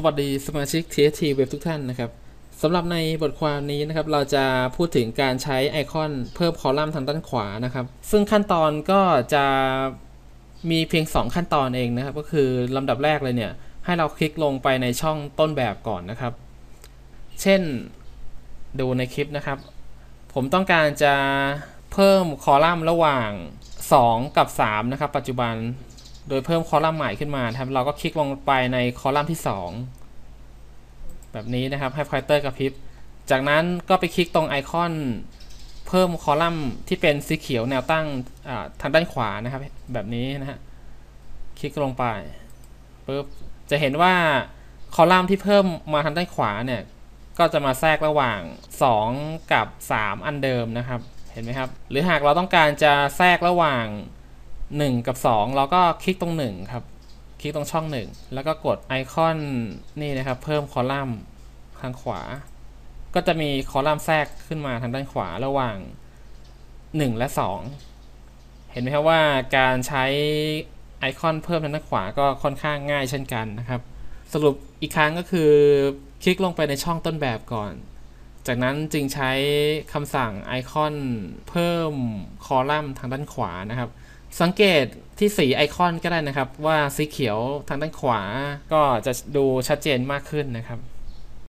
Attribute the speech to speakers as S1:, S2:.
S1: สวัสดี สมาชิก TST Web ทุกท่านนะครับสำหรับในบทความนี้นะครับ เราจะพูดถึงการใช้ไอคอนเพิ่มคอลัมน์ทางด้านขวานะครับซึ่งขั้นตอนก็จะมีเพียง 2 ขั้นตอนเองนะครับ ก็คือลำดับแรกเลยเนี่ยให้เราคลิกลงไปในช่องต้นแบบก่อนนะครับ เช่นดูในคลิปนะครับ ผมต้องการจะเพิ่มคอลัมน์ระหว่าง 2 กับ 3 นะครับ ปัจจุบันโดยเพิ่มคอลัมน์ใหม่ขึ้นมาครับเราก็คลิกลงไปในคอลัมน์ที่ 2แบบนี้นะครับให้ไฟเตอร์กระพริบ จากนั้นก็ไปคลิกตรงไอคอนเพิ่มคอลัมน์ที่เป็นสีเขียวแนวตั้งทางด้านขวานะครับแบบนี้นะฮะคลิกลงไปปุ๊บจะเห็นว่าคอลัมน์ที่เพิ่มมาทางด้านขวาเนี่ยก็จะมาแทรกระหว่าง 2 กับ 3 อันเดิมนะครับเห็นไหมครับหรือหากเราต้องการจะแทรกระหว่าง1กับ2เราก็คลิกตรง1ครับคลิกตรงช่อง 1 แล้วก็กดไอคอนนี่นะครับ เพิ่มคอลัมน์ทางขวา ก็จะมีคอลัมน์แทรกขึ้นมาทางด้านขวาระหว่าง 1 และ 2 เห็นไหมครับว่าการใช้ไอคอนเพิ่มทางด้านขวาก็ค่อนข้างง่ายเช่นกันนะครับ สรุปอีกครั้งก็คือคลิกลงไปในช่องต้นแบบก่อน จากนั้นจึงใช้คำสั่งไอคอน เพิ่มคอลัมน์ทางด้านขวานะครับสังเกตที่สีไอคอนก็ได้นะครับ ว่าสีเขียวทางด้านขวาก็จะดูชัดเจนมากขึ้นนะครับ